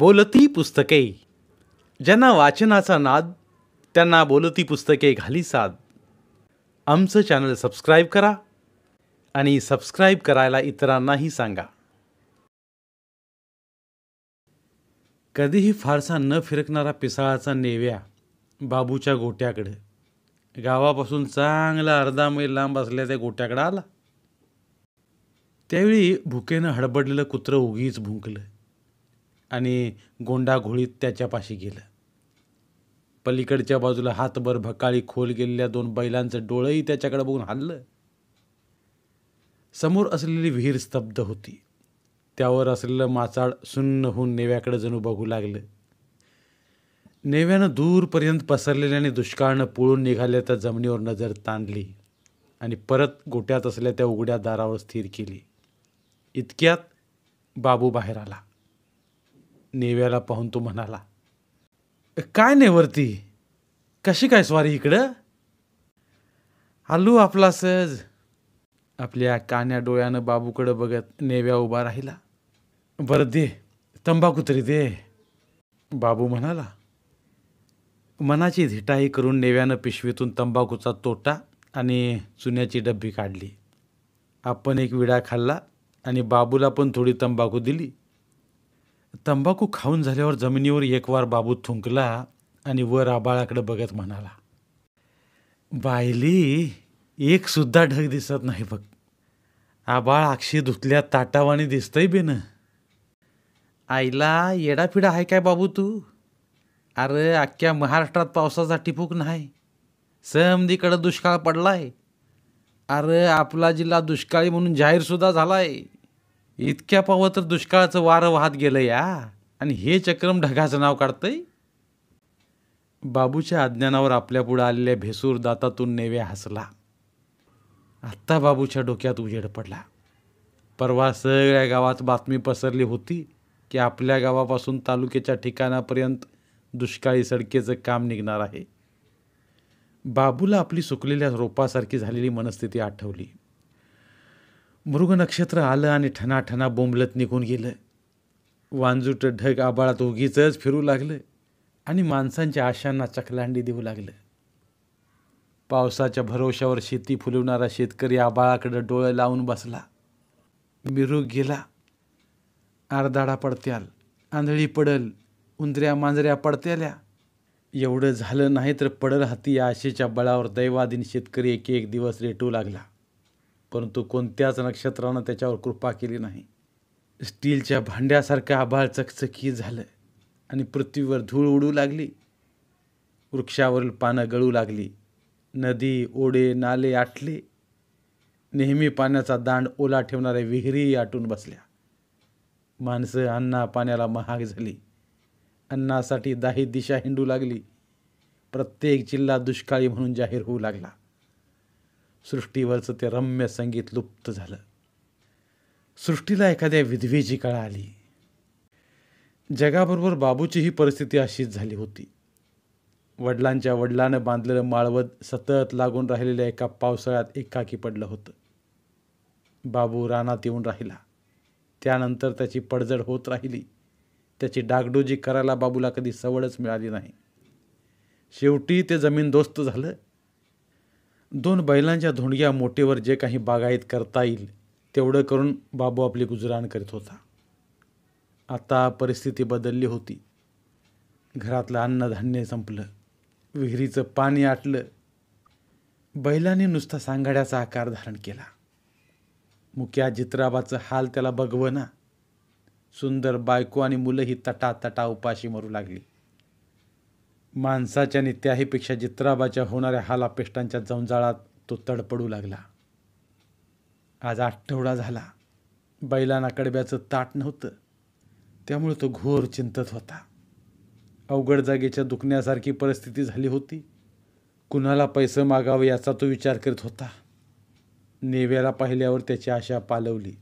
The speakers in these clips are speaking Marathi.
बोलती पुस्तके ज्यांना वाचनाचा नाद त्यांना बोलती पुस्तके घाली साद आमचं चॅनल सबस्क्राईब करा आणि सबस्क्राईब करायला इतरांनाही सांगा कधीही फारसा न फिरकणारा पिसाळाचा नेव्या बाबूच्या गोट्याकडे गावापासून चांगला अर्धा मैल लांब असल्या त्या गोट्याकडे आला त्यावेळी भुकेनं हडबडलेलं कुत्रं उगीच भुंकलं आणि गोंडाघोळीत त्याच्यापाशी गेलं पलीकडच्या बाजूला हातभर भकाळी खोल गेलेल्या दोन बैलांचं डोळंही त्याच्याकडे बघून हल्लं समोर असलेली विहीर स्तब्ध होती त्यावर असलेलं माचाड सुन्न होऊन नेव्याकडे जणू बघू लागलं नेव्यानं दूरपर्यंत पसरलेल्या आणि दुष्काळनं पुळून निघाल्या त्या जमिनीवर नजर ताणली आणि परत गोट्यात असल्या त्या उघड्या दारावर स्थिर केली इतक्यात बाबू बाहेर आला नेव्याला पाहून तो म्हणाला काय नेवरती कशी काय स्वारी इकडं आलू आपला सहज आपल्या कान्या डोळ्यानं बाबूकडं बघत नेव्या उभा राहिला बरं दे तंबाखू तरी दे बाबू म्हणाला मनाची धिटाई करून नेव्यानं पिशवीतून तंबाखूचा तोटा आणि चुन्याची डब्बी काढली आपण एक विडा खाल्ला आणि बाबूला पण थोडी तंबाखू दिली तंबाखू खाऊन झाल्यावर जमिनीवर एक वार बाबू थुंकला आणि वर आबाळाकडे बघत म्हणाला बायली एक सुद्धा ढग दिसत नाही बघ आबाळ अक्षी धुतल्या ताटावाणी दिसतंय बिन आईला येडाफिडा आहे काय बाबू तू अरे अख्ख्या महाराष्ट्रात पावसाचा टिपूक नाही समधीकडं दुष्काळ पडलाय अरे आपला जिल्हा दुष्काळी म्हणून जाहीरसुद्धा झाला आहे इतक्या पावं तर दुष्काळाचं वारं वाहत गेलं या आणि हे चक्रम ढगाचं नाव काढतंय बाबूच्या अज्ञानावर आपल्यापुढं आलेल्या भेसूर दातातून नेवे हसला आत्ता बाबूच्या डोक्यात उजेड पडला परवा सगळ्या गावात बातमी पसरली होती की आपल्या गावापासून तालुक्याच्या ठिकाणापर्यंत दुष्काळी सडकेचं काम निघणार आहे बाबूला आपली सुकलेल्या रोपासारखी झालेली मनस्थिती आठवली मृग नक्षत्र आलं आणि ठणाठणा बोंबलत निघून गेलं वांजूट ढग आबाळात उगीचंच फिरू लागलं आणि माणसांच्या आशांना चकलांडी देऊ लागलं पावसाच्या भरोशावर शेती फुलवणारा शेतकरी आबाळाकडे डोळे लावून बसला मिरूग गेला आरदाडा पडत्याल आंधळी पडल उंदऱ्या मांजऱ्या पडत्याल्या एवढं झालं नाही तर पडल हाती आशेच्या बळावर दैवाधीन शेतकरी एक एक दिवस रेटू लागला परंतु कोणत्याच नक्षत्रानं त्याच्यावर कृपा केली नाही स्टीलच्या भांड्यासारखं आभाळ चकचकी झालं आणि पृथ्वीवर धूळ उडू लागली वृक्षावरील पानं गळू लागली नदी ओढे नाले आटले नेहमी पाण्याचा दांड ओला ठेवणाऱ्या विहिरी आटून बसल्या माणसं अन्ना पाण्याला महाग झाली अन्नासाठी दाही दिशा हिंडू लागली प्रत्येक जिल्हा दुष्काळी म्हणून जाहीर होऊ लागला सृष्टीवरचं ते रम्य संगीत लुप्त झालं सृष्टीला एखाद्या विधवेची काळ आली जगाबरोबर बाबूची ही परिस्थिती अशीच झाली होती वडिलांच्या वडिलानं बांधलेलं माळवत सतत लागून राहिलेल्या एका पावसाळ्यात एकाकी पडलं होतं बाबू रानात येऊन राहिला त्यानंतर त्याची पडझड होत राहिली त्याची डागडोजी करायला बाबूला कधी सवडच मिळाली नाही शेवटी ते जमीन दोस्त झालं दोन बैलांच्या धोंडग्या मोठेवर जे काही बागायत करता येईल तेवढं करून बाबू आपली गुजराण करीत होता आता परिस्थिती बदलली होती घरातलं अन्नधान्य संपलं विहिरीचं पाणी आटलं बैलाने नुसता सांगाड्याचा आकार धारण केला मुक्या जित्राबाचं हाल त्याला बघवना सुंदर बायको आणि मुलंही तटातटा उपाशी मरू लागली माणसाच्या आणि त्याहीपेक्षा जित्राबाच्या होणाऱ्या हालापेष्टांच्या जंजाळात तो तडपडू लागला आज आठवडा झाला बैलांना कडब्याचं ताट नव्हतं त्यामुळे तो घोर चिंतत होता अवघड जागेच्या दुखण्यासारखी परिस्थिती झाली होती कुणाला पैसे मागावे याचा तो विचार करीत होता नेव्याला पाहिल्यावर त्याची आशा पालवली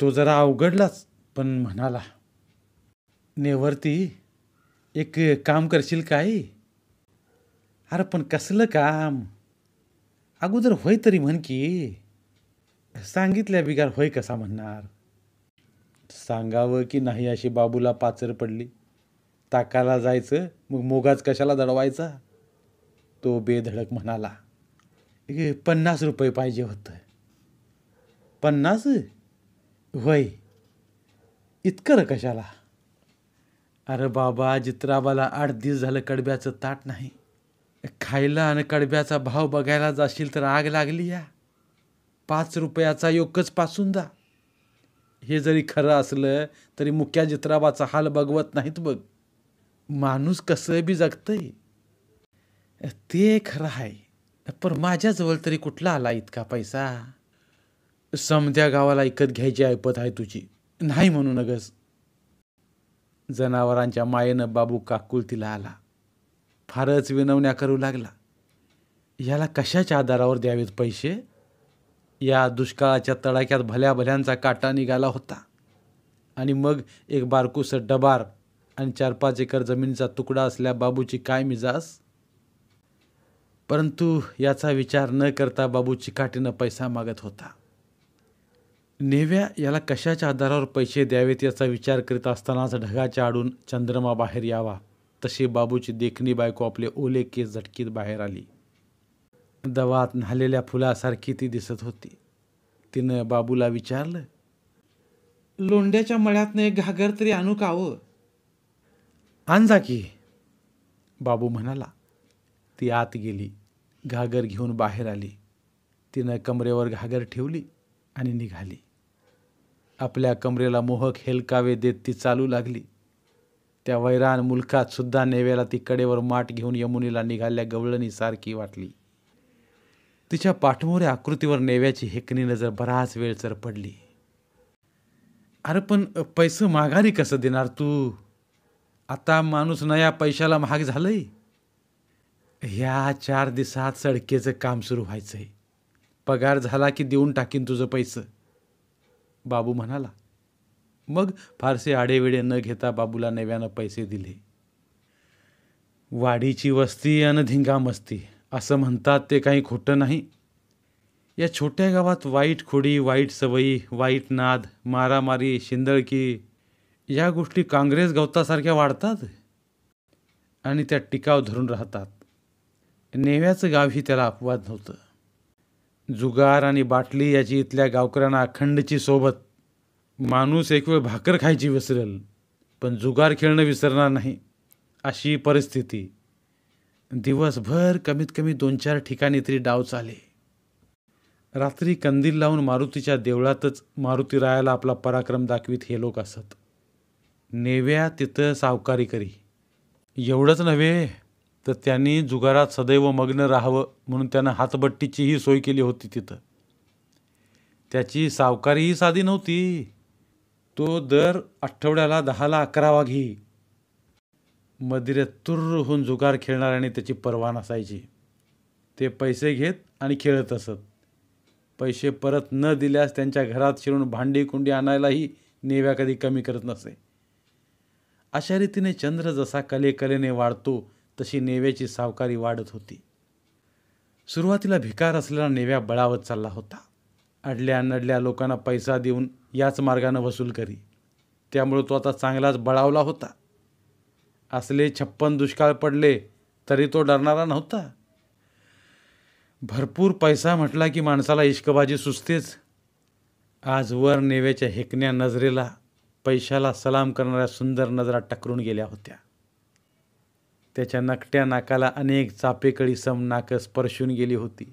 तो जरा अवघडलाच पण म्हणाला नेवरती एक काम करशील काय अरे पण कसलं काम अगोदर होय तरी म्हण की सांगितल्या बिगार होय कसा म्हणणार सांगावं की नाही अशी बाबूला पाचर पडली ताकाला जायचं मग मोगाच कशाला दडवायचा तो बेधडक म्हणाला पन्नास रुपये पाहिजे होतं पन्नास होय इतकं कशाला अरे बाबा जित्राबाला आठ दिवस झालं कडब्याचं ताट नाही खायला आणि कडब्याचा भाव बघायला जाशील तर आग लागली या पाच रुपयाचा योगच पासून जा हे जरी खरं असलं तरी मुख्या जित्राबाचा हाल बघवत नाहीत बघ माणूस कसं बी जगतंय ते खरं आहे पण माझ्याजवळ तरी कुठला आला इतका पैसा समध्या गावाला इकत घ्यायची ऐपत आहे तुझी नाही म्हणू नगस जनावरांच्या मायेनं बाबू काकुल तिला आला फारच विनवण्या करू लागला याला कशाच्या आधारावर द्यावेत पैसे या दुष्काळाच्या तडाक्यात भल्या भल्यांचा काटा निघाला होता आणि मग एक बारकूस डबार आणि चार पाच एकर जमिनीचा तुकडा असल्या बाबूची काय मिजास परंतु याचा विचार न करता बाबूची चिकाटीनं पैसा मागत होता नेव्या याला कशाच्या आधारावर पैसे द्यावेत याचा विचार करीत असतानाच ढगाच्या आडून चंद्रमा बाहेर यावा तशी बाबूची देखणी बायको आपले ओले केस झटकीत बाहेर आली दवात न्हालेल्या फुलासारखी ती दिसत होती तिनं बाबूला विचारलं लोंड्याच्या मळ्यातनं एक घागर तरी आणू कावं आण जा की बाबू म्हणाला ती आत गेली घागर घेऊन बाहेर आली तिनं कमरेवर घागर ठेवली आणि निघाली आपल्या कमरेला मोहक हेलकावे देत ती चालू लागली त्या वैरान मुलखात सुद्धा नेव्याला ती कडेवर माठ घेऊन यमुनीला निघाल्या सारखी वाटली तिच्या पाठमोऱ्या आकृतीवर नेव्याची हेकणी नजर बराच वेळ चर पडली अरे पण पैसे माघारी कसं देणार तू आता माणूस नया पैशाला महाग झालंय ह्या चार दिवसात सडकेचं काम सुरू व्हायचंय पगार झाला की देऊन टाकीन तुझं पैसं बाबू म्हणाला मग फारसे आडेविडे न घेता बाबूला नव्यानं पैसे दिले वाडीची वस्ती आणि धिंगा मस्ती असं म्हणतात ते काही खोटं नाही या छोट्या गावात वाईट खोडी वाईट सवयी वाईट नाद मारामारी शिंदळकी या गोष्टी काँग्रेस गवतासारख्या वाढतात आणि त्या टिकाव धरून राहतात नेव्याचं गाव ही त्याला अपवाद नव्हतं जुगार आणि बाटली याची इथल्या गावकऱ्यांना अखंडची सोबत माणूस एक वेळ भाकर खायची विसरेल पण जुगार खेळणं विसरणार नाही अशी परिस्थिती दिवसभर कमीत कमी दोन चार ठिकाणी तरी डाव चाले रात्री कंदील लावून मारुतीच्या देवळातच मारुती मारुतीरायाला आपला पराक्रम दाखवीत हे लोक असत नेव्या तिथं सावकारी करी एवढंच नव्हे तर त्यांनी जुगारात सदैव मग्न राहावं म्हणून त्यानं हातबट्टीचीही सोय केली होती तिथं त्याची सावकारीही साधी नव्हती तो दर आठवड्याला दहाला अकरा वाघी मदिरे तुर्र होऊन जुगार खेळणाऱ्याने त्याची परवा नसायची ते पैसे घेत आणि खेळत असत पैसे परत न दिल्यास त्यांच्या घरात शिरून भांडी कुंडी आणायलाही नेव्या कधी कमी करत नसे अशा रीतीने चंद्र जसा कलेकलेने वाढतो तशी नेव्याची सावकारी वाढत होती सुरुवातीला भिकार असलेला नेव्या बळावत चालला होता अडल्या नडल्या लोकांना पैसा देऊन याच मार्गानं वसूल करी त्यामुळे तो आता चांगलाच बळावला होता असले छप्पन दुष्काळ पडले तरी तो डरणारा नव्हता भरपूर पैसा म्हटला की माणसाला इश्कबाजी सुचतेच आज वर नेव्याच्या हेकण्या नजरेला पैशाला सलाम करणाऱ्या सुंदर नजरा टकरून गेल्या होत्या त्याच्या नकट्या नाकाला अनेक चापेकळी सम नाकं स्पर्शून गेली होती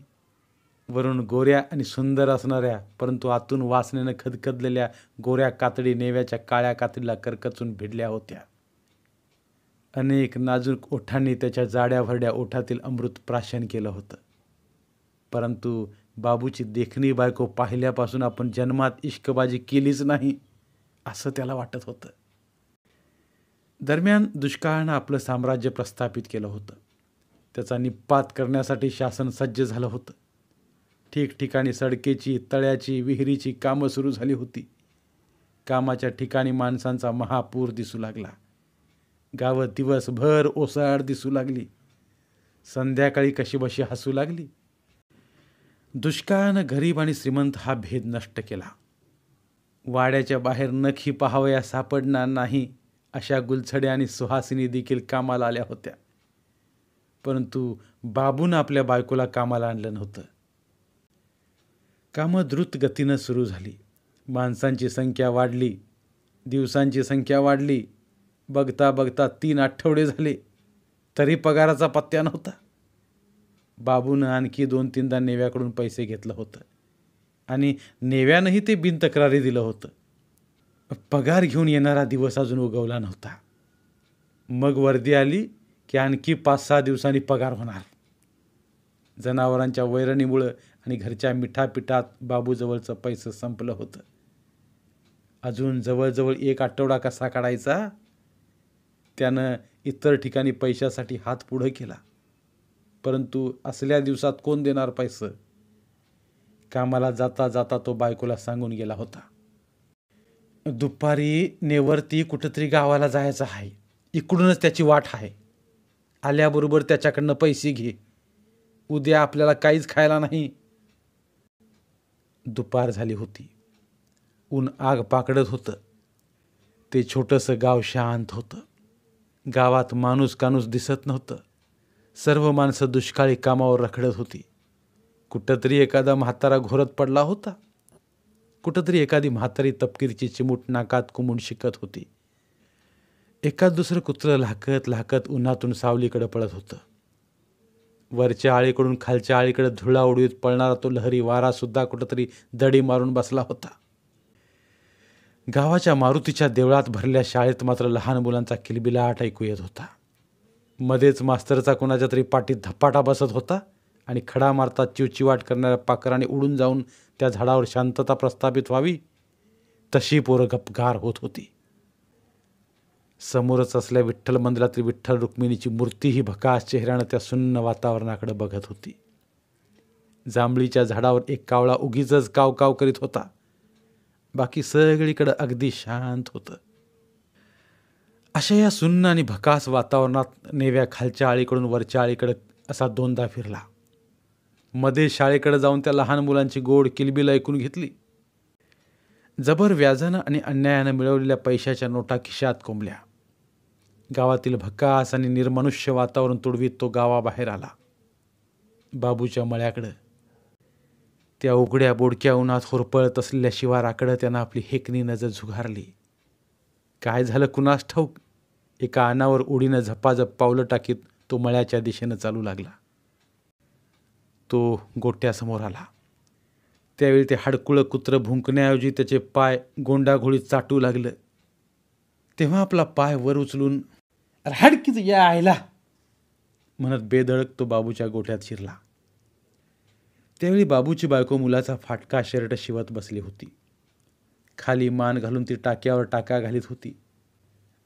वरून गोऱ्या आणि सुंदर असणाऱ्या परंतु आतून वासनेनं खदखदलेल्या गोऱ्या कातडी नेव्याच्या काळ्या कातडीला करकचून भिडल्या होत्या अनेक नाजूक ओठांनी त्याच्या जाड्या भरड्या ओठातील अमृत प्राशन केलं होतं परंतु बाबूची देखणी बायको पाहिल्यापासून आपण जन्मात इश्कबाजी केलीच नाही असं त्याला वाटत होतं दरम्यान दुष्काळानं आपलं साम्राज्य प्रस्थापित केलं होतं त्याचा निपात करण्यासाठी शासन सज्ज झालं होतं ठिकठिकाणी सडकेची तळ्याची विहिरीची कामं सुरू झाली होती कामाच्या ठिकाणी माणसांचा महापूर दिसू लागला गावं दिवसभर ओसाड दिसू लागली संध्याकाळी कशीबशी हसू लागली दुष्काळानं गरीब आणि श्रीमंत हा भेद नष्ट केला वाड्याच्या बाहेर नखी पाहावया सापडणार नाही अशा गुलछड्या आणि सुहासिनी देखील कामाला आल्या होत्या परंतु बाबून आपल्या बायकोला कामाला आणलं नव्हतं कामं द्रुत गतीनं सुरू झाली माणसांची संख्या वाढली दिवसांची संख्या वाढली बघता बघता तीन आठवडे झाले तरी पगाराचा पत्त्या नव्हता बाबूनं आणखी दोन तीनदा नेव्याकडून पैसे घेतलं होतं आणि नेव्यानंही ते बिनतक्रारी दिलं होतं पगार घेऊन येणारा दिवस अजून उगवला नव्हता मग वर्दी आली की आणखी पाच सहा दिवसांनी पगार होणार जनावरांच्या वैरणीमुळं आणि घरच्या मिठापिठात बाबूजवळचं पैसं संपलं होतं अजून जवळजवळ एक आठवडा कसा काढायचा त्यानं इतर ठिकाणी पैशासाठी हात पुढं केला परंतु असल्या दिवसात कोण देणार पैसं कामाला जाता जाता तो बायकोला सांगून गेला होता दुपारी नेवरती कुठंतरी गावाला जायचं आहे इकडूनच त्याची वाट आहे आल्याबरोबर त्याच्याकडनं पैसे घे उद्या आपल्याला काहीच खायला नाही दुपार झाली होती ऊन आग पाकडत होतं ते छोटंसं गाव शांत होतं गावात माणूस कानूस दिसत नव्हतं सर्व माणसं दुष्काळी कामावर रखडत होती कुठंतरी एखादा म्हातारा घोरत पडला होता कुठंतरी एखादी म्हातारी तपकिरीची चिमूट नाकात कुमून शिकत होती एकाच दुसरं कुत्रं लाकत लाकत उन्हातून सावलीकडं पळत होतं वरच्या आळीकडून खालच्या आळीकडे धुळा उडवीत पळणारा तो लहरी वारासुद्धा कुठंतरी दडी मारून बसला होता गावाच्या मारुतीच्या देवळात भरल्या शाळेत मात्र लहान मुलांचा किलबिलाट ऐकू येत होता मध्येच मास्तरचा कुणाच्या तरी पाठीत धपाटा बसत होता आणि खडा मारता चिवचिवाट करणाऱ्या पाखराने उडून जाऊन त्या झाडावर शांतता प्रस्थापित व्हावी तशी पोरं गपगार होत होती समोरच असल्या विठ्ठल मंदिरातील विठ्ठल रुक्मिणीची मूर्ती ही भकास चेहऱ्यानं त्या सुन्न वातावरणाकडे बघत होती जांभळीच्या झाडावर एक कावळा उगीच कावकाव करीत होता बाकी सगळीकडं अगदी शांत होतं अशा या सुन्न आणि भकास वातावरणात नेव्या खालच्या आळीकडून वरच्या आळीकडे असा दोनदा फिरला मध्ये शाळेकडे जाऊन त्या लहान मुलांची गोड किलबिल ऐकून घेतली जबर व्याजानं आणि अन्यायानं मिळवलेल्या पैशाच्या नोटा खिशात कोंबल्या गावातील भकास आणि निर्मनुष्य वातावरण तुडवीत तो गावाबाहेर आला बाबूच्या मळ्याकडं त्या उघड्या बोडक्या उन्हात होरपळत असलेल्या शिवाराकडं त्यानं आपली हेकनी नजर झुगारली काय झालं कुणास ठाऊक एका अनावर उडीनं झपाझप पावलं टाकीत तो मळ्याच्या दिशेनं चालू लागला तो गोट्यासमोर आला त्यावेळी ते हाडकुळं कुत्रं भुंकण्याऐवजी त्याचे पाय गोंडाघोळीत चाटू लागलं तेव्हा आपला पाय वर उचलून हाडकीच या आयला म्हणत बेदळक तो बाबूच्या गोठ्यात शिरला त्यावेळी बाबूची बायको मुलाचा फाटका शर्ट शिवत बसली होती खाली मान घालून ती टाक्यावर टाका घालीत होती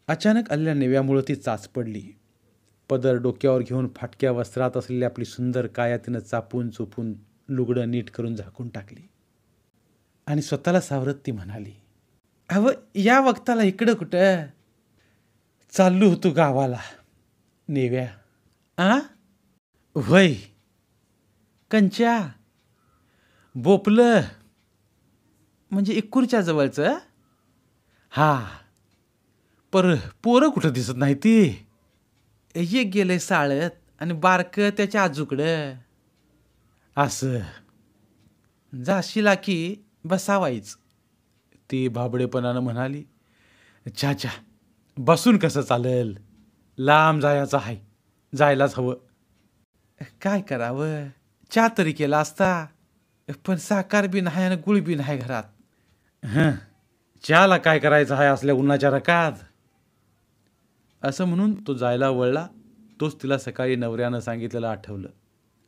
अचानक आलेल्या नेव्यामुळं ती चाच पडली पदर डोक्यावर घेऊन फाटक्या वस्त्रात असलेली आपली सुंदर काया तिनं चापून चोपून लुगडं नीट करून झाकून टाकली आणि स्वतःला सावरत ती म्हणाली अव या वक्ताला इकडं कुठं चाललो होतो गावाला नेव्या आ वय कंच्या बोपलं म्हणजे इकुरच्या जवळचं हा पर पोरं कुठं दिसत नाही ती हे गेले साळत आणि बारकं त्याच्या आजूकडं असं जाशीला की बसावायच ती भाबडेपणानं म्हणाली छा छा बसून कसं चालेल लांब जायचं आहे जायलाच हवं काय करावं चा तरी केला असता पण साकार बी नाही आणि गुळ बी नाही घरात हं चहाला काय करायचं आहे असल्या उन्हाच्या रकात असं म्हणून तो जायला वळला तोच तिला सकाळी नवऱ्यानं सांगितलेलं आठवलं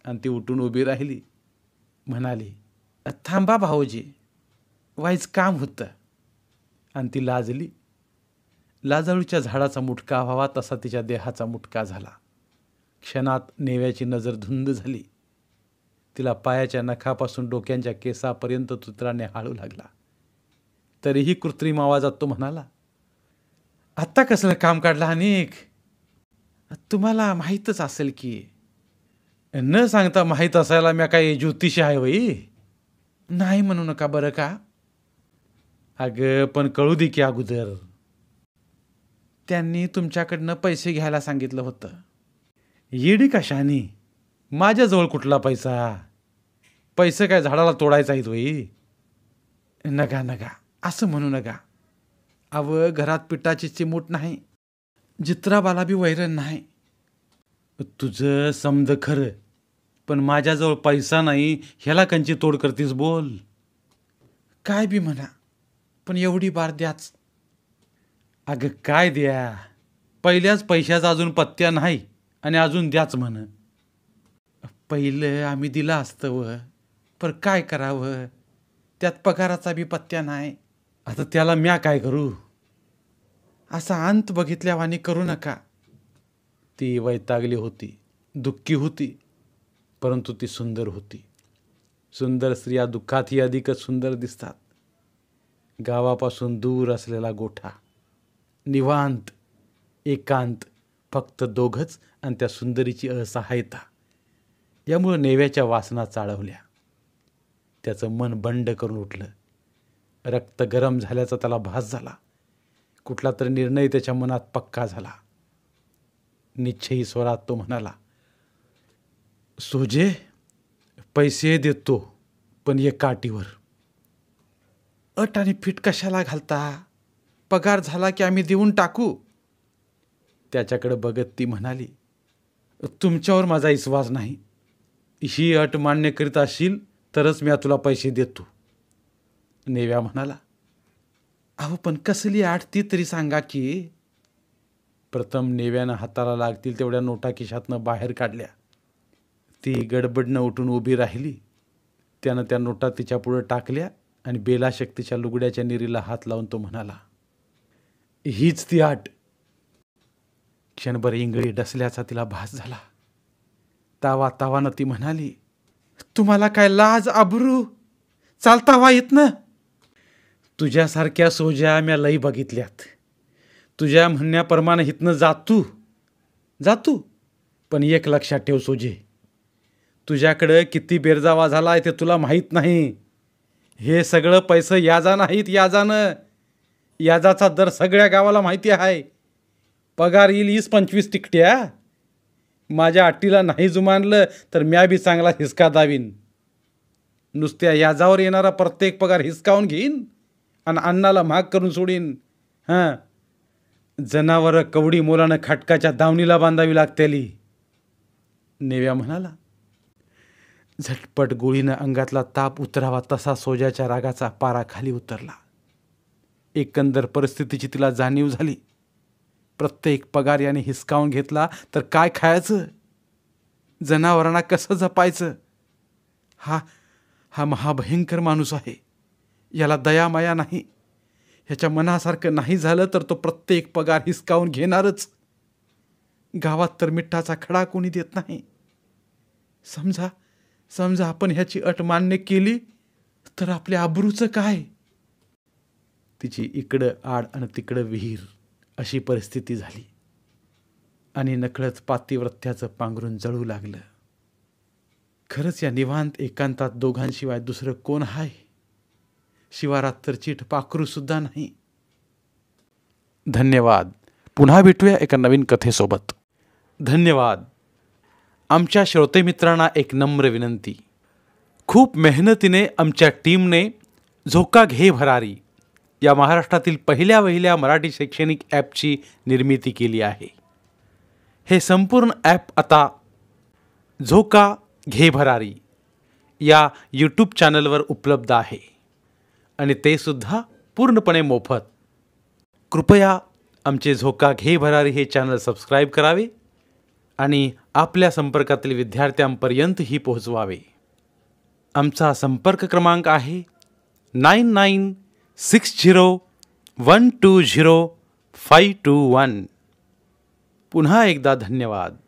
आणि ती उठून उभी राहिली म्हणाली थांबा भाऊजी वाईज काम होतं आणि ती लाजली लाजाळूच्या झाडाचा मुटका व्हावा तसा तिच्या देहाचा मुटका झाला क्षणात नेव्याची नजर धुंद झाली तिला पायाच्या नखापासून डोक्यांच्या केसापर्यंत तुत्राने हाळू लागला तरीही कृत्रिम आवाजात तो म्हणाला आत्ता कसलं काम काढलं अनेक तुम्हाला माहीतच असेल की न सांगता माहीत असायला मी काय ज्योतिषी आहे वई नाही म्हणू नका बरं का अग पण कळू दे की अगोदर त्यांनी तुमच्याकडनं पैसे घ्यायला सांगितलं होतं येडी कशानी माझ्याजवळ कुठला पैसा पैसे काय झाडाला तोडायचा आहेत वई नगा नगा असं म्हणू नका अव घरात पिठाची चिमूट नाही जित्राबाला बी वैरण नाही तुझं समज खरं पण माझ्याजवळ पैसा नाही ह्याला कंची तोड करतीस बोल काय बी म्हणा पण एवढी बार द्याच अगं काय द्या पहिल्याच पैशाचा अजून पत्त्या नाही आणि अजून द्याच म्हण पहिलं आम्ही दिलं असतं व पर काय करावं त्यात पगाराचा बी पत्त्या नाही आता त्याला म्या काय करू असा अंत वाणी करू नका ती वैतागली होती दुःखी होती परंतु ती सुंदर होती सुंदर स्त्रिया दुःखातही अधिकच सुंदर दिसतात गावापासून दूर असलेला गोठा निवांत एकांत फक्त दोघंच आणि त्या सुंदरीची असहायता यामुळं नेव्याच्या वासना चाळवल्या त्याचं मन बंड करून उठलं रक्त गरम झाल्याचा त्याला भास झाला कुठला तरी निर्णय त्याच्या मनात पक्का झाला निश्चयी स्वरात तो म्हणाला सोजे पैसे देतो पण ये काटीवर अट आणि फिट कशाला घालता पगार झाला की आम्ही देऊन टाकू त्याच्याकडे बघत ती म्हणाली तुमच्यावर माझा विश्वास नाही ही अट मान्य करीत असशील तरच मी तुला पैसे देतो नेव्या म्हणाला अहो पण कसली आठ ती तरी सांगा की प्रथम नेव्यानं हाताला लागतील तेवढ्या नोटा खिशातनं बाहेर काढल्या ती गडबडनं उठून उभी राहिली त्यानं त्या नोटा तिच्या पुढं टाकल्या आणि बेलाशक्तीच्या लुगड्याच्या निरीला हात लावून तो म्हणाला हीच ती आठ क्षणभर इंगळी डसल्याचा तिला भास झाला तावा तावानं ती म्हणाली तुम्हाला काय लाज आबरू चालता वा येत ना तुझ्यासारख्या सोज्या म्या लई बघितल्यात तुझ्या म्हणण्याप्रमाणे हितनं जातू जातू पण एक लक्षात ठेव सोजे तुझ्याकडं किती बेरजावा झाला आहे ते तुला माहीत नाही हे सगळं पैसं याजा नाहीत याजानं याजाचा दर सगळ्या गावाला माहिती आहे पगार येईल ईस पंचवीस तिकट्या माझ्या आटीला नाही जुमानलं तर म्या बी चांगला हिसका दावीन नुसत्या याजावर येणारा प्रत्येक पगार हिसकावून घेईन आणि अन्नाला माग करून सोडीन हां जनावरं कवडी मोलानं खटकाच्या दावणीला बांधावी लागतेली नेव्या म्हणाला झटपट गोळीनं अंगातला ताप उतरावा तसा सोजाच्या रागाचा पारा खाली उतरला एकंदर परिस्थितीची तिला जाणीव झाली प्रत्येक पगार याने हिसकावून घेतला तर काय खायचं जनावरांना कसं जपायचं हा हा महाभयंकर माणूस आहे याला दयामाया नाही ह्याच्या मनासारखं नाही झालं तर तो प्रत्येक पगार हिसकावून घेणारच गावात तर मिठाचा खडा कोणी देत नाही समजा समजा आपण ह्याची अट मान्य केली तर आपल्या आबरूचं काय तिची इकडं आड आणि तिकडं विहीर अशी परिस्थिती झाली आणि नकळत पातिव्रत्याचं पांघरून जळू लागलं खरंच या निवांत एकांतात दोघांशिवाय दुसरं कोण आहे शिवारात तर चिठपाखरूसुद्धा नाही धन्यवाद पुन्हा भेटूया एका नवीन कथेसोबत धन्यवाद आमच्या श्रोतेमित्रांना एक नम्र विनंती खूप मेहनतीने आमच्या टीमने झोका घे भरारी या महाराष्ट्रातील पहिल्या वहिल्या मराठी शैक्षणिक ॲपची निर्मिती केली आहे हे संपूर्ण ॲप आता झोका घे भरारी या यूट्यूब चॅनलवर उपलब्ध आहे आणि ते सुद्धा पूर्णपणे मोफत कृपया आमचे झोका घे भरारी हे चॅनल सबस्क्राईब करावे आणि आपल्या संपर्कातील विद्यार्थ्यांपर्यंतही पोहोचवावे आमचा संपर्क क्रमांक आहे nine nine six zero one two zero five two one पुन्हा एकदा धन्यवाद